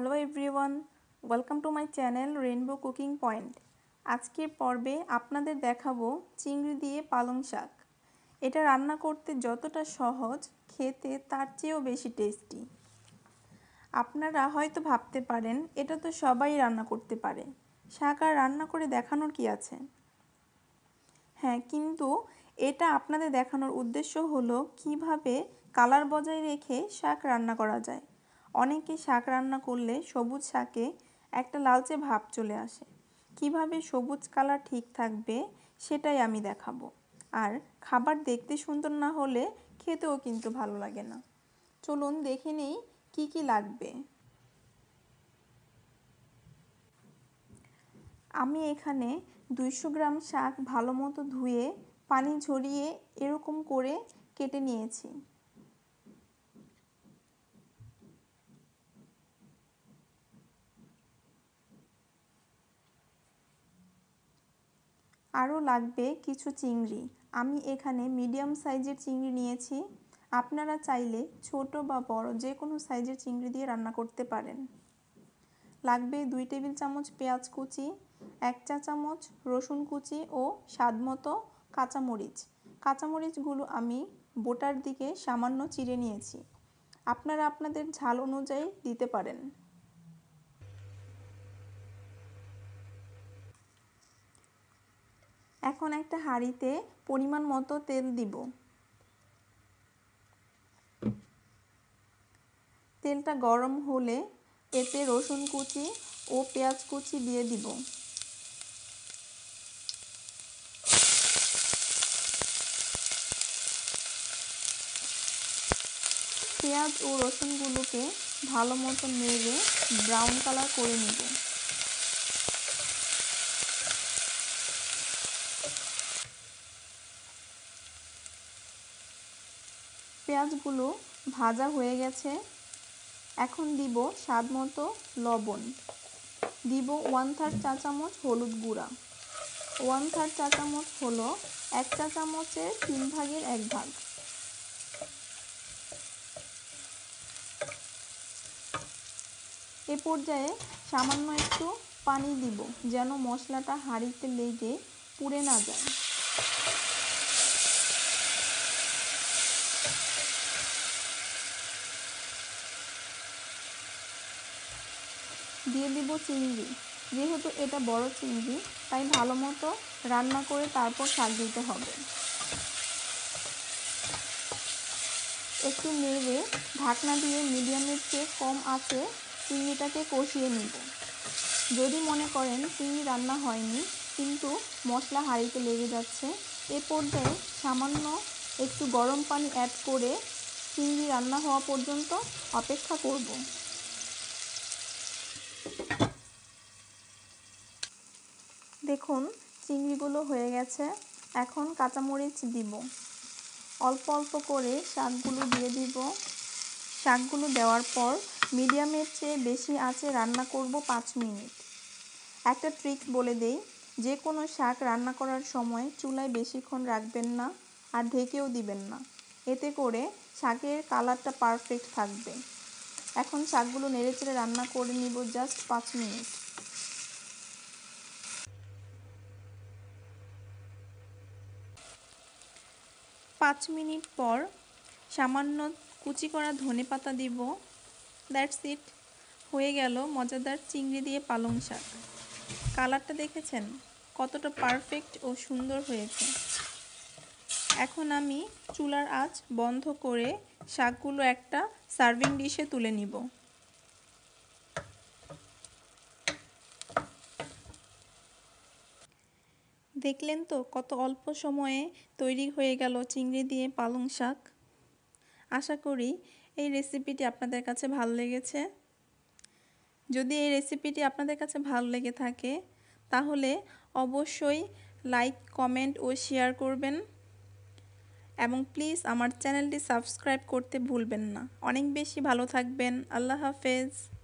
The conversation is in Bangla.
hello everyone welcome to my channel rainbow cooking point আজকের পর্বে আপনাদের দেখাবো চিংড়ি দিয়ে পালং শাক এটা রান্না করতে যতটা সহজ খেতে তার চেয়েও বেশি টেস্টি আপনারা হয়তো ভাবতে পারেন এটা তো সবাই রান্না করতে পারে শাক আর রান্না করে দেখানোর কি আছে হ্যাঁ কিন্তু এটা আপনাদের দেখানোর উদ্দেশ্য হলো কিভাবে কালার বজায় রেখে শাক রান্না করা যায় অনেকে শাক রান্না করলে সবুজ শাকে একটা লালচে ভাব চলে আসে কিভাবে সবুজ কালার ঠিক থাকবে সেটাই আমি দেখাবো আর খাবার দেখতে সুন্দর না হলে খেতেও কিন্তু ভালো লাগে না চলুন দেখে নেই কী কী লাগবে আমি এখানে দুইশো গ্রাম শাক ভালো মতো ধুয়ে পানি ঝরিয়ে এরকম করে কেটে নিয়েছি আরও লাগবে কিছু চিংড়ি আমি এখানে মিডিয়াম সাইজের চিংড়ি নিয়েছি আপনারা চাইলে ছোট বা বড় যে কোনো সাইজের চিংড়ি দিয়ে রান্না করতে পারেন লাগবে দুই টেবিল চামচ পেঁয়াজ কুচি এক চা চামচ রসুন কুচি ও স্বাদমতো কাঁচামরিচ কাঁচামরিচগুলো আমি বোটার দিকে সামান্য চিড়ে নিয়েছি আপনারা আপনাদের ঝাল অনুযায়ী দিতে পারেন এখন একটা হাঁড়িতে পরিমাণ মতো তেল দিব তেলটা গরম হলে এতে রসুন কুচি ও পেঁয়াজ কুচি দিয়ে দিব পেঁয়াজ ও রসুনগুলোকে ভালো মতো নেড়ে ব্রাউন কালার করে নেব পেঁয়াজগুলো ভাজা হয়ে গেছে এখন দিব স্বাদ মতো লবণ দিব ওয়ান থার্ড চা চামচ হলুদ গুঁড়া ওয়ান থার্ড চা চামচ হলো এক চা চামচের তিন ভাগের এক ভাগ এ পর্যায়ে সামান্য একটু পানি দিব যেন মশলাটা হাঁড়িতে লেগে পুড়ে না যায় দিয়ে দিব চিংড়ি যেহেতু এটা বড় চিংড়ি তাই ভালো মতো রান্না করে তারপর শাক দিতে হবে একটু নেড়ে ঢাকনা দিয়ে মিডিয়ামের চেয়ে কম আছে চিংড়িটাকে কষিয়ে নিব যদি মনে করেন চিংড়ি রান্না হয়নি কিন্তু মশলা হাঁড়িতে লেগে যাচ্ছে এ পর্যায়ে সামান্য একটু গরম পানি অ্যাড করে চিংড়ি রান্না হওয়া পর্যন্ত অপেক্ষা করব দেখুন চিংড়িগুলো হয়ে গেছে এখন কাঁচামরিচ দিব অল্প অল্প করে শাকগুলো দিয়ে দিব শাকগুলো দেওয়ার পর মিডিয়ামের চেয়ে বেশি আঁচে রান্না করব পাঁচ মিনিট একটা ট্রিক বলে দেই যে কোনো শাক রান্না করার সময় চুলায় বেশিক্ষণ রাখবেন না আর ঢেকেও দিবেন না এতে করে শাকের কালারটা পারফেক্ট থাকবে এখন শাকগুলো নেড়েচেড়ে রান্না করে নিব জাস্ট পাঁচ মিনিট পাঁচ মিনিট পর সামান্য কুচি করা ধনে পাতা দিব দ্যাটস ইট হয়ে গেল মজাদার চিংড়ি দিয়ে পালং শাক কালারটা দেখেছেন কতটা পারফেক্ট ও সুন্দর হয়েছে এখন আমি চুলার আঁচ বন্ধ করে শাকগুলো একটা সার্ভিং ডিশে তুলে নিব দেখলেন তো কত অল্প সময়ে তৈরি হয়ে গেল চিংড়ি দিয়ে পালং শাক আশা করি এই রেসিপিটি আপনাদের কাছে ভালো লেগেছে যদি এই রেসিপিটি আপনাদের কাছে ভালো লেগে থাকে তাহলে অবশ্যই লাইক কমেন্ট ও শেয়ার করবেন এবং প্লিজ আমার চ্যানেলটি সাবস্ক্রাইব করতে ভুলবেন না অনেক বেশি ভালো থাকবেন আল্লাহ হাফেজ